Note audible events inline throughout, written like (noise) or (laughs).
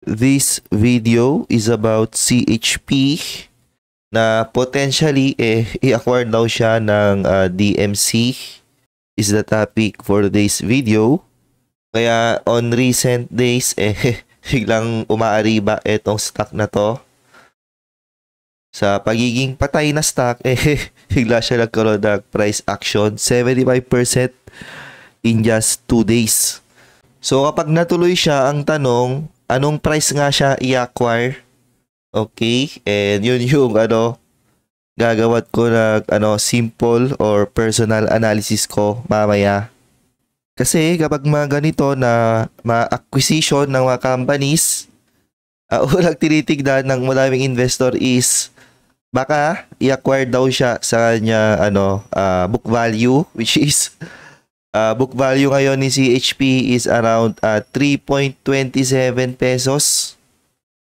This video is about CHP na potentially eh, (laughs) i-acquire daw siya ng uh, ah, DMC is the topic for today's video. Kaya on recent days (laughs) eh biglang umaariba etong stock na to. Sa pagiging patay na stock (laughs) eh bigla siya nagkaroon ng price action 75% in just 2 days. So kapag natuloy siya ang tanong anong price nga siya i-acquire. Okay, and yun (laughs) yung ano, gagawat ko na ano, simple or personal analysis ko mamaya. Kasi kapag mga ganito na ma acquisition ng mga companies, uh, (laughs) unang tinitignan ng maraming investor is baka i-acquire daw siya sa kanya ano, uh, book value (laughs) which is Uh, book value ngayon ni CHP is around uh, ah, 3.27 pesos.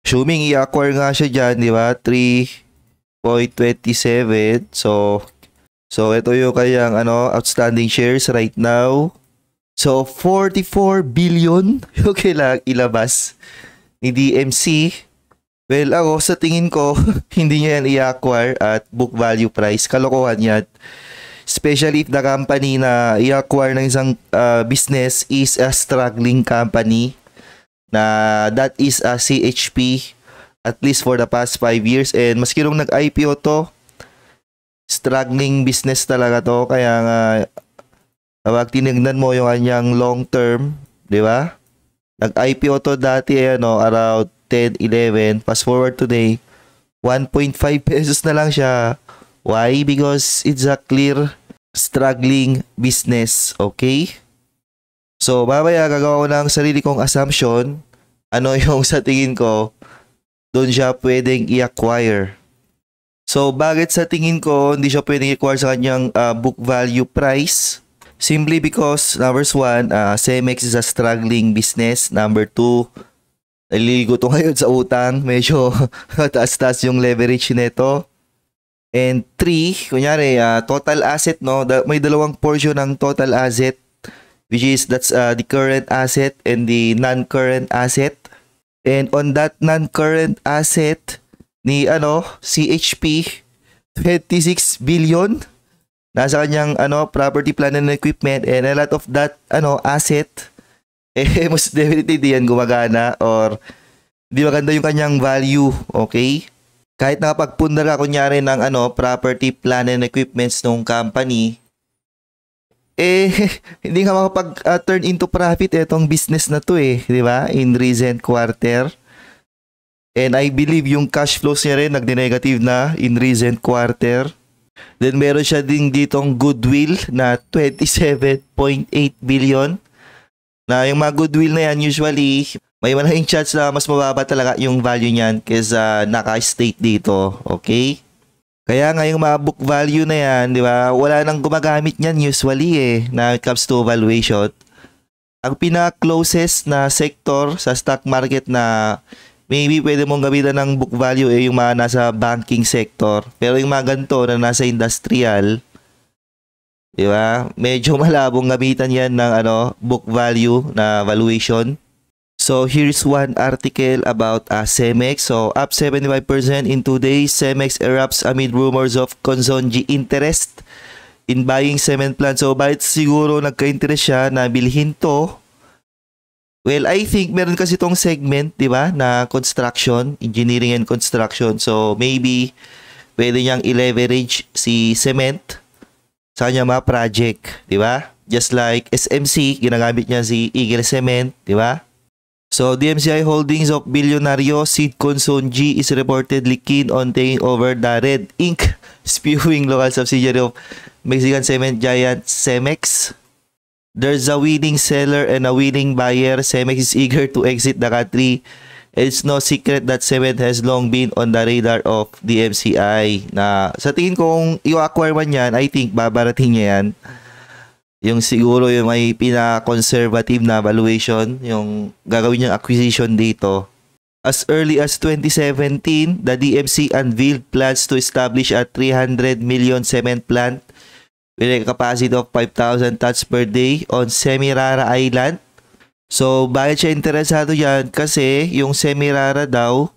Assuming i-acquire nga siya dyan, di ba? 3.27. So, so ito yung kayang ano, outstanding shares right now. So, 44 billion (laughs) yung kailangan ilabas ni DMC. Well, ako sa tingin ko, (laughs) hindi niya yan i-acquire at book value price. Kalokohan yan. Especially if the company na i-acquire ng isang uh, business is a struggling company na that is a CHP at least for the past 5 years and maski nung nag-IPO to struggling business talaga to kaya nga pag tinignan mo yung kanyang long term, di ba? Nag-IPO to dati eh, ano, around 10, 11. Fast forward today, 1.5 (laughs) pesos na lang siya. Why? Because it's a clear struggling business, okay? So, babaya gagawa ko ng sarili kong assumption. Ano (laughs) yung sa tingin ko, doon siya pwedeng i-acquire. So, bakit sa tingin ko hindi siya pwedeng i-acquire sa kanyang uh, book value price? Simply because, number one, uh, Cemex is a struggling business. Number two, naliligo to (laughs) ngayon sa utang. Medyo (laughs) taas-taas yung leverage nito. And 3, kunyari, uh, total asset, no? Da- may dalawang portion ng total asset, which is that's uh, the current asset and the non-current asset. And on that non-current asset ni ano, CHP 26 billion nasa kanyang ano property plan and equipment and a lot of that ano asset (laughs) eh most definitely diyan gumagana or di maganda yung kanyang value okay kahit nakapagpundar ka kunyari ng ano, property, plan and equipments ng company, eh, (laughs) hindi ka makapag-turn ah, uh, into profit itong business na to eh, di ba? In recent quarter. And I believe yung cash flows niya rin nagde-negative na in recent quarter. Then meron siya din ditong goodwill na 27.8 billion. Na yung mga goodwill na yan usually may malaking chance na mas mababa talaga yung value niyan kaysa naka-state dito. Okay? Kaya ngayong mga book value na yan, di ba? Wala nang gumagamit niyan usually eh na comes to valuation. Ang pinaka-closest na sector sa stock market na maybe pwede mong gamitan ng book value eh yung mga nasa banking sector. Pero yung mga ganito na nasa industrial, di ba? Medyo (laughs) malabong gamitan yan ng ano, book value na valuation. So here is one article about uh, Cemex. So up 75% in two days, Cemex erupts amid rumors of Konzonji interest in buying cement plant. So bakit siguro nagka-interest siya na bilhin to? Well, I think meron kasi tong segment, di ba, na construction, engineering and construction. So maybe pwede niyang i-leverage si cement sa kanya mga project, di ba? Just like SMC, ginagamit niya si Eagle Cement, di ba? So, DMCI Holdings of billionaire Sid Conson G is reportedly keen on taking over the Red Ink (laughs) spewing local subsidiary of Mexican cement giant Cemex. There's a willing seller and a willing buyer. Cemex is eager to exit the country. It's no secret that cement has long been on the radar of DMCI na sa tingin kong i-acquire man yan, I think babarating niya yan yung siguro yung may pinaka-conservative na valuation, yung gagawin niyang acquisition dito. As early as 2017, the DMC unveiled plans to establish a 300 million cement plant with a capacity of 5,000 tons per day on Semirara Island. So, bakit siya interesado yan? Kasi yung Semirara daw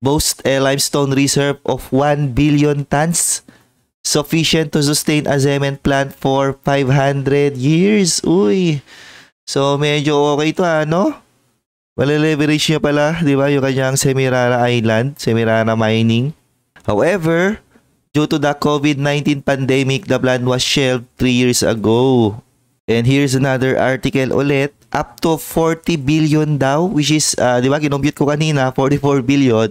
boasts a limestone reserve of 1 billion tons sufficient to sustain a cement plant for 500 years. Uy! So, medyo okay to ano? Maleleverage niya pala, di ba, yung kanyang Semirara Island, Semirara Mining. However, due to the COVID-19 pandemic, the plan was shelved 3 years ago. And here's another article ulit up to 40 billion daw, which is, uh, di ba, kinumpute ko kanina, 44 billion.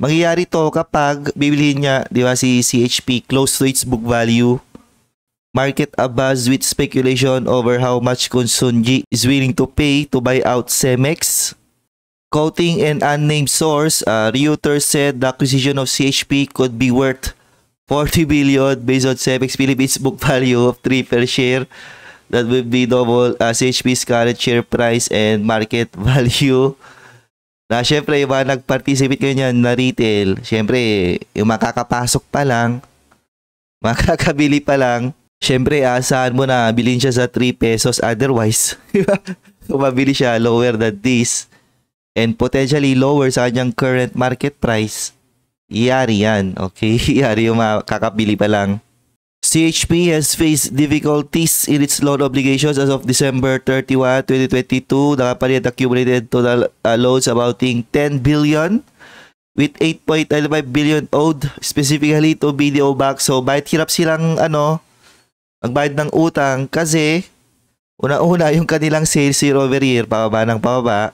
Mangyayari to kapag bibilihin niya, di ba, si CHP close to its book value. Market abuzz with speculation over how much Kun Sunji is willing to pay to buy out Cemex. Quoting an unnamed source, uh, Reuters said the acquisition of CHP could be worth 40 billion based on Cemex Philippines book value of 3 per share that will be double uh, CHP's current share price and market (laughs) value. Na syempre, yung mga nag-participate kayo niyan na retail, syempre, yung makakapasok pa lang, (laughs) makakabili pa lang, syempre, asahan mo na bilhin siya sa 3 pesos otherwise. Kung (laughs) mabili siya lower than this and potentially lower sa kanyang current market price, iyari yan, okay? Iyari yung makakabili pa lang. CHP has faced difficulties in its loan obligations as of December 31, 2022. Nakapalit accumulated total uh, loans amounting 10 billion with 8.95 billion owed specifically to BDO Bank. So, bait hirap silang ano, magbayad ng utang kasi una-una yung kanilang sales year over year, pababa ng pababa.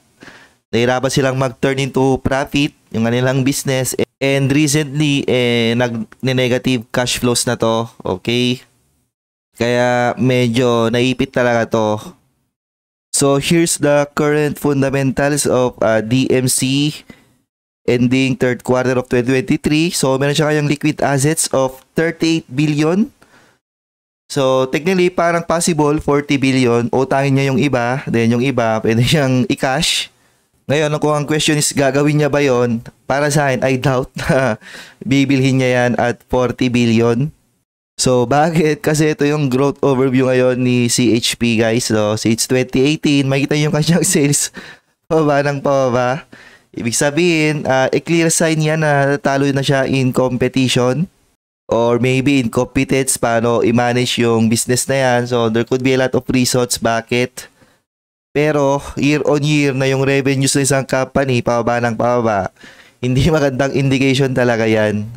Nahirapan silang mag-turn into profit yung kanilang business. And recently, eh, nag-negative cash flows na to. Okay? Kaya medyo naipit talaga to. So here's the current fundamentals of uh, ah, DMC ending third quarter of 2023. So meron siya kayong liquid assets of 38 billion. So technically parang possible 40 billion. Utangin niya yung iba, then yung iba pwede siyang i-cash ngayon, kung ang question is gagawin niya ba yon para sa akin, I doubt na (laughs) bibilhin niya yan at 40 billion. So, bakit? Kasi ito yung growth overview ngayon ni CHP guys. So, since 2018, makita yung kanyang (laughs) sales pababa ng pababa. Ibig sabihin, uh, ah, clear sign yan na natalo na siya in competition or maybe in competence paano i-manage yung business na yan. So, there could be a lot of reasons bakit pero year on year na yung revenues ng isang company pababa ng pababa. Hindi magandang indication talaga yan.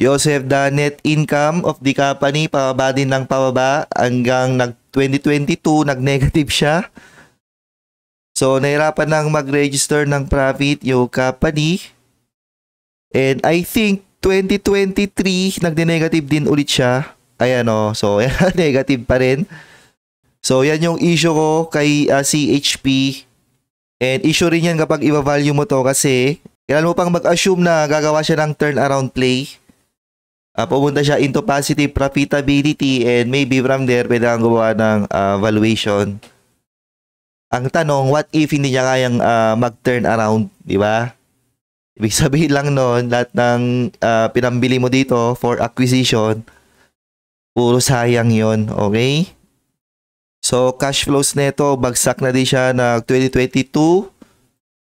Joseph, the net income of the company pababa din ng pababa hanggang nag 2022 nag-negative siya. So, nahirapan nang mag-register ng profit yung company. And I think 2023 nag negative din ulit siya. Ayan o. Oh. So, ayan, (laughs) negative pa rin. So, yan yung issue ko kay uh, ah, CHP. And issue rin yan kapag i value mo to kasi kailan mo pang mag-assume na gagawa siya ng turnaround play. Uh, pumunta siya into positive profitability and maybe from there pwede kang gumawa ng uh, valuation. Ang tanong, what if hindi niya kayang uh, mag-turn around, di ba? Ibig (laughs) sabihin lang noon, lahat ng uh, pinambili mo dito for acquisition, puro sayang yon okay? So, cash flows nito, bagsak na din siya ng 2022.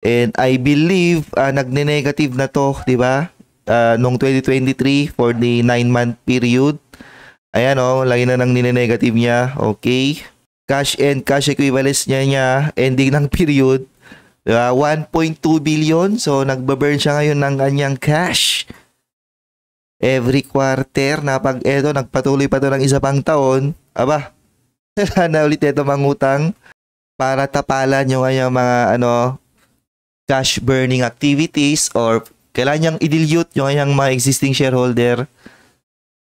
And I believe uh, nagne-negative na to, di ba? Uh, nung 2023 for the 9-month period. Ayan oh, lagi na nang nine-negative niya. Okay. Cash and cash equivalents niya niya, ending ng (laughs) period, uh, 1.2 billion. So, nagbe-burn siya ngayon ng kanyang cash. Every quarter, na pag eto, nagpatuloy pa to ng isa pang taon. Aba, na ulit ito mangutang para tapalan yung kanyang mga ano cash burning activities or kailangan niyang i-dilute yung kanyang mga existing shareholder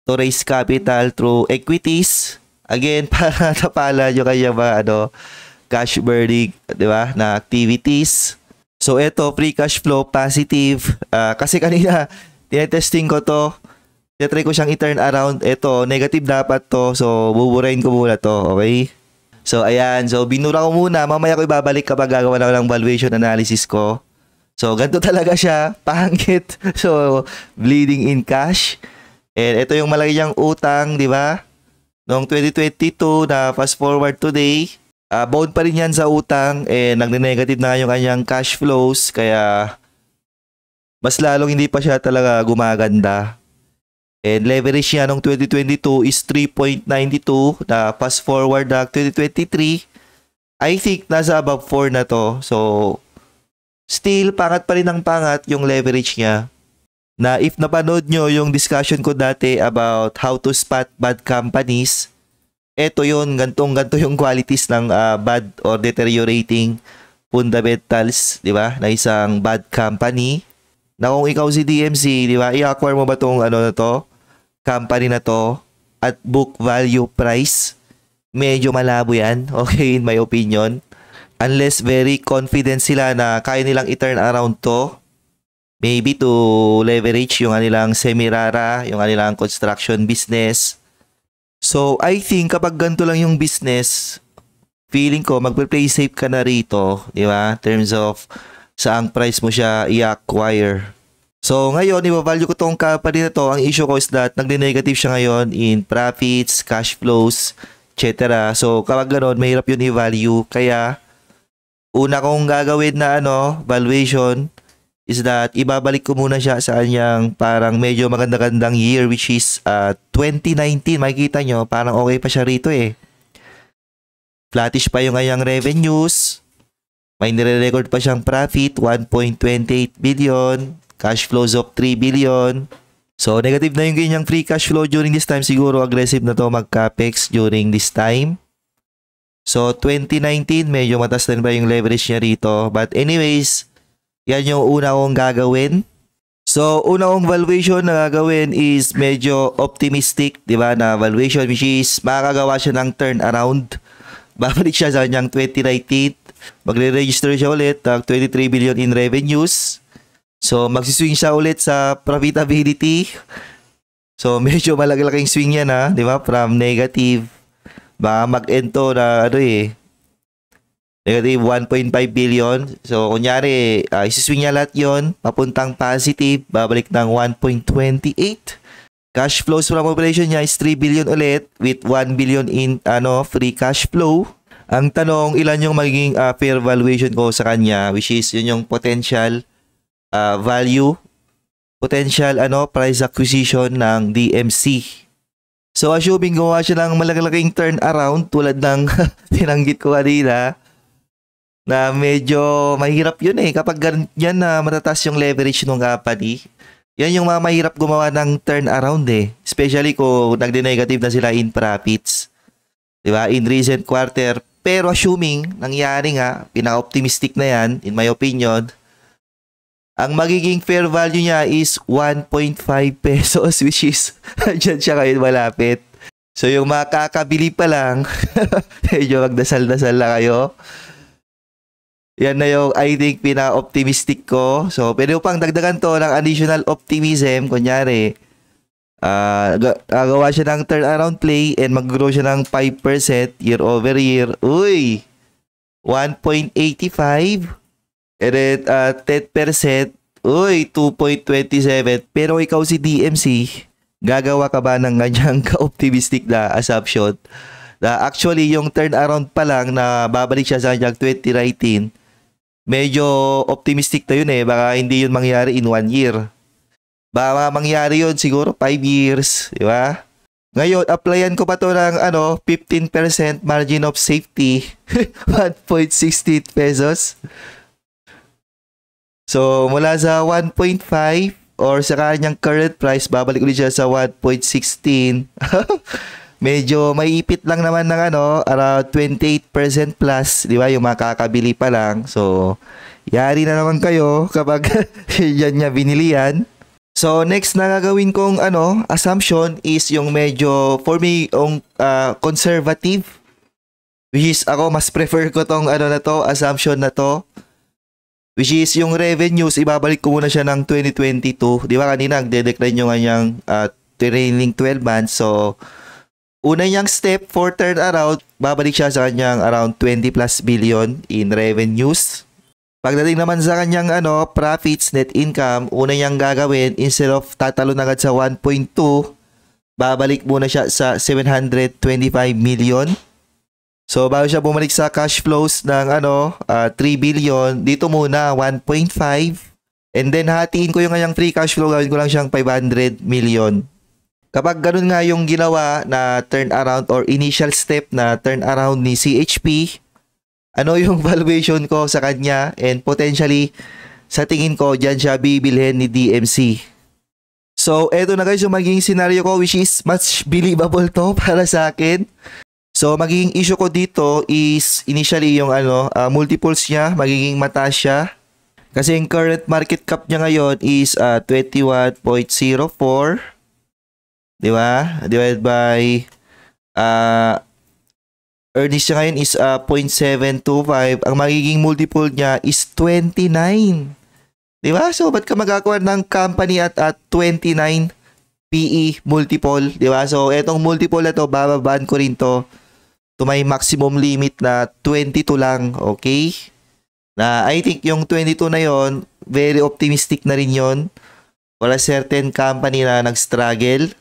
to raise capital through equities. Again, (laughs) para tapalan yung kanyang mga ano, cash burning, di ba, na activities. So, ito, free cash flow positive. Uh, kasi kanina, tinetesting ko to Tinatry ko siyang i-turn around. Ito, negative dapat to. So, buburain ko muna to. Okay? So, ayan. So, binura ko muna. Mamaya ko ibabalik kapag gagawa na ko ng valuation analysis ko. So, ganito (laughs) talaga siya. Pangit. (laughs) So, bleeding in cash. And ito yung malaki niyang utang, di ba? Noong 2022 na fast forward today, uh, ah, bound pa rin yan sa utang. Eh, nagne-negative na yung kanyang cash flows. Kaya, mas lalong hindi pa siya talaga gumaganda. And leverage niya noong 2022 is 3.92 na fast forward na 2023. I think nasa above 4 na to. So, still, pangat pa rin ang pangat yung leverage niya. Na if napanood nyo yung discussion ko dati about how to spot bad companies, eto yon gantong ganto yung qualities ng uh, bad or deteriorating fundamentals, di ba, na isang bad company na kung ikaw si DMC, di ba, i-acquire mo ba tong ano na to, company na to, at book value price, medyo malabo yan, (laughs) okay, in my opinion. Unless very confident sila na kaya nilang i-turn around to, maybe to leverage yung kanilang semirara, yung kanilang construction business. So, I think kapag ganito lang yung business, feeling ko, magpe-play safe ka na rito, di ba? In terms of saang price mo siya i-acquire. So ngayon, i-value ko tong company na to. Ang issue ko is that nagne-negative siya ngayon in profits, cash flows, etc. So kapag ganun, mahirap yun i-value. Kaya una kong gagawin na ano, valuation is that ibabalik ko muna siya sa kanyang parang medyo maganda-gandang year which is uh, ah, 2019. Makikita nyo, parang okay pa siya rito eh. Flattish pa yung kanyang revenues may nire-record pa siyang profit, 1.28 billion, cash flows of 3 billion. So, negative na yung ganyang free cash flow during this time. Siguro aggressive na to mag-capex during this time. So, 2019, medyo matas na ba yung leverage niya rito. But anyways, yan yung una kong gagawin. So, una kong valuation na gagawin is medyo optimistic, di ba, na valuation which is makakagawa siya ng turnaround. (laughs) Babalik siya sa kanyang 2019 Magre-register siya ulit ng 23 billion in revenues. So, magsiswing siya ulit sa profitability. So, (laughs) medyo malaki-laking swing yan ha, di ba? From negative, baka mag ento na ano eh, negative 1.5 billion. So, kunyari, uh, isiswing niya lahat yon papuntang positive, babalik ng 1.28. Cash flows from operation niya is 3 billion ulit with 1 billion in ano free cash flow. Ang tanong, ilan yung magiging uh, fair valuation ko sa kanya, which is yun yung potential uh, value, potential ano price acquisition ng DMC. So assuming gumawa siya ng malalaking turnaround tulad ng (laughs) tinanggit ko kanina, na medyo mahirap yun eh. Kapag ganyan na uh, matataas yung leverage ng company, yan yung mga mahirap gumawa ng turnaround eh. Especially kung nagde-negative na sila in profits. Diba? In recent quarter, pero assuming, nangyari nga, pinaka-optimistic na yan, in my opinion, ang magiging fair value niya is 1.5 (laughs) pesos, which is, (laughs) dyan siya kayo malapit. So, yung makakabili pa lang, (laughs) medyo magdasal-dasal na kayo. Yan na yung, I think, pinaka-optimistic ko. So, pwede pang dagdagan to ng additional optimism. Kunyari, Uh, ah, gagawa ah, siya ng turnaround play and mag-grow siya ng 5% year over year. Uy! 1.85 and then uh, ah, 10% uy, 2.27 pero ikaw si DMC gagawa ka ba ng ganyang (laughs) ka-optimistic na assumption na actually yung turnaround pa lang na babalik siya sa kanyang 2019 medyo optimistic na yun eh baka hindi yun mangyari in one year ba mangyari yon siguro 5 years, di ba? Ngayon, applyan ko pa to ng ano, 15% margin of safety, 1.68 (laughs) pesos. So, mula sa 1.5 or sa kanyang current price, babalik ulit siya sa 1.16. (laughs) Medyo maiipit lang naman ng ano, around 28% plus, di ba? Yung makakabili pa lang. So, yari na naman kayo kapag (laughs) yan niya binili yan. So next na gagawin kong ano, assumption is yung medyo for me yung uh, conservative which is ako mas prefer ko tong ano na to, assumption na to. Which is yung revenues, ibabalik ko muna siya ng 2022. Di ba kanina nagde-decline yung kanyang uh, trailing 12 months. So una niyang step for turnaround, babalik siya sa kanyang around 20 plus billion in revenues. Pagdating naman sa kanyang ano, profits, net income, una niyang gagawin, instead of tatalo na agad sa 1.2, babalik muna siya sa 725 million. So bago siya bumalik sa cash flows ng ano, uh, ah, 3 billion, dito muna 1.5. And then hatiin ko yung kanyang free cash flow, gawin ko lang siyang 500 million. Kapag ganun nga yung ginawa na turnaround or initial step na turnaround ni CHP, ano yung (laughs) valuation ko sa kanya and potentially sa tingin ko dyan siya bibilhin ni DMC. So, eto na guys yung magiging scenario ko which is much believable to (laughs) para sa akin. So, magiging issue ko dito is initially yung ano, uh, multiples niya, magiging mataas siya. Kasi yung current market cap niya ngayon is uh, ah, 21.04. Di ba? Divided by uh, earnings niya ngayon is uh, ah, 0.725. Ang magiging multiple niya is 29. Di ba? So, ba't ka mag-acquire ng company at, at 29 PE multiple? Di ba? So, etong multiple na to, bababaan ko rin to to my maximum limit na 22 lang. Okay? Na I think yung 22 na yon very optimistic na rin yon Wala certain company na nag-struggle.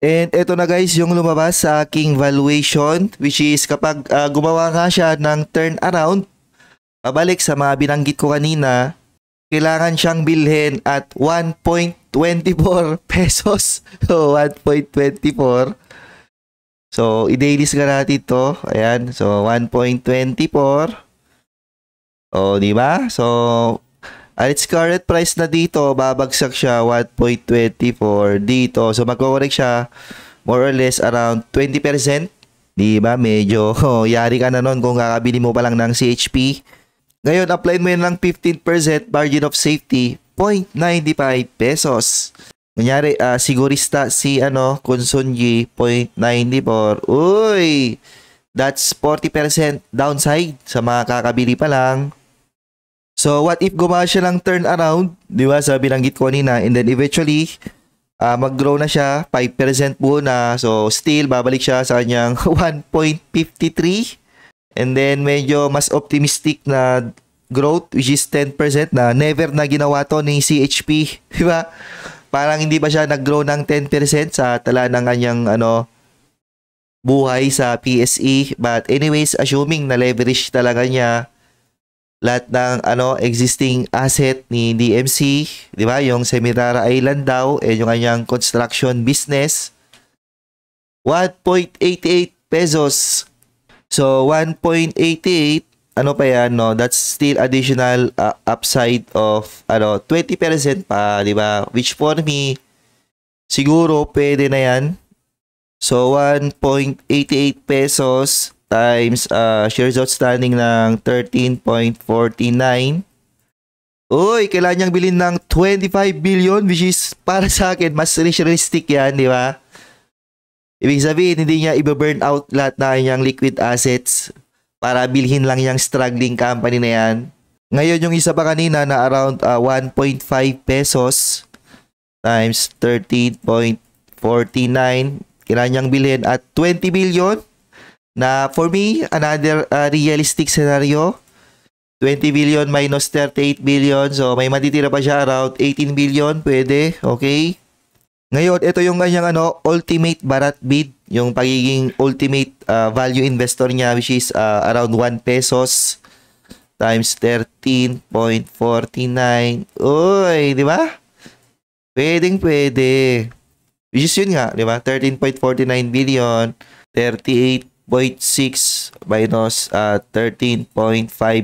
And eto na guys yung lumabas sa aking valuation which is kapag uh, gumawa nga siya ng turn around babalik sa mga binanggit ko kanina kailangan siyang bilhin at 1.24 (laughs) pesos. So 1.24. So i-dailies ka natin ito Ayan. So 1.24. O, di ba? So at ah, its current price na dito, babagsak siya 1.24 dito. So magkocorrect siya more or less around 20%. Di ba? Medyo (laughs) oh, yari ka na nun kung kakabili mo pa lang ng CHP. Ngayon, apply mo yun ng 15% margin of safety, 0.95 pesos. Kunyari, uh, sigurista si ano, Konsunji, 0.94. Uy! That's 40% downside sa mga kakabili pa lang. So what if gumawa siya ng around, di ba? Sa binanggit ko nina and then eventually uh, mag-grow na siya 5% po na. So still babalik siya sa kanyang 1.53 (laughs) and then medyo mas optimistic na growth which is 10% na never na ginawa to ni CHP, (laughs) di ba? Parang hindi ba siya nag-grow ng 10% sa tala ng kanyang ano buhay sa PSE. But anyways, assuming na leverage talaga niya lahat ng ano existing asset ni DMC, 'di ba? Yung Semirara Island daw eh yung kanyang construction business 1.88 pesos. So 1.88 ano pa yan no? That's still additional uh, upside of ano 20% pa, 'di ba? Which for me siguro pwede na 'yan. So 1.88 pesos times uh, shares outstanding ng 13.49. Uy, kailangan niyang bilhin ng 25 billion which is para sa akin mas realistic yan, di ba? Ibig sabihin, hindi niya i-burn out lahat na kanyang liquid assets para bilhin lang yung struggling company na yan. Ngayon, yung isa pa kanina na around uh, 1.5 pesos times 13.49, kailangan niyang bilhin at 20 billion na for me, another uh, realistic scenario, 20 billion minus 38 billion. So, may matitira pa siya around 18 billion. Pwede. Okay. Ngayon, ito yung kanyang ano, ultimate barat bid. Yung pagiging ultimate uh, value investor niya which is uh, around 1 pesos times 13.49. Uy, di ba? Pwedeng pwede. Which is yun nga, di ba? 13.49 billion, 38 0.6 minus uh, 13.5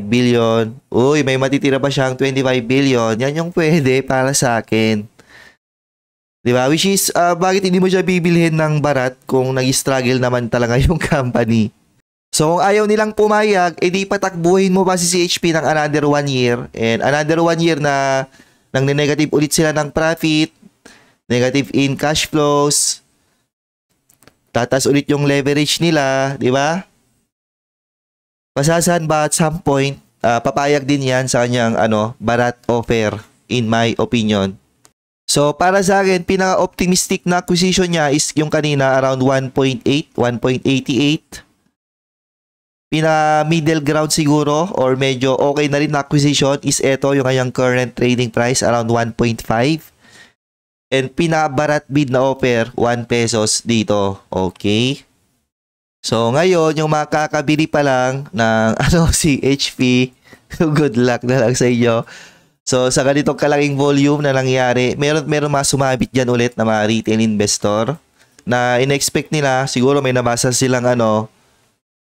billion. Uy, may matitira pa siyang 25 billion. Yan yung pwede para sa akin. Di ba? Which is, uh, bakit hindi mo siya bibilhin ng barat kung nag-struggle naman talaga (laughs) yung company? So, kung ayaw nilang pumayag, edi patakbuhin mo pa si CHP ng another one year. And another one year na nang negative ulit sila ng profit, negative in cash flows, Tataas ulit yung leverage nila, di ba? Masasahan ba at some point, uh, papayag din yan sa kanyang ano, barat offer in my opinion. So para sa akin, pinaka-optimistic na acquisition niya is yung kanina around 1.8, 1.88. Pinaka-middle ground siguro or medyo okay na rin na acquisition is ito yung kanyang current trading price around 1.5. And pinabarat bid na offer, 1 pesos dito. Okay. So, ngayon, yung makakabili pa lang ng (laughs) ano, si CHP, good luck na lang sa inyo. So, sa ganitong kalaking volume na nangyari, meron, meron mga sumabit dyan ulit na mga retail investor na inexpect nila, siguro may nabasa silang ano,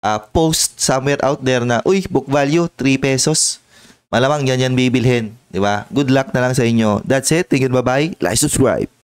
uh, post somewhere out there na, uy, book value, 3 pesos. Malamang yan yan bibilhin. Di ba? Good luck na lang sa inyo. That's it. Thank you. Bye-bye. Like, subscribe.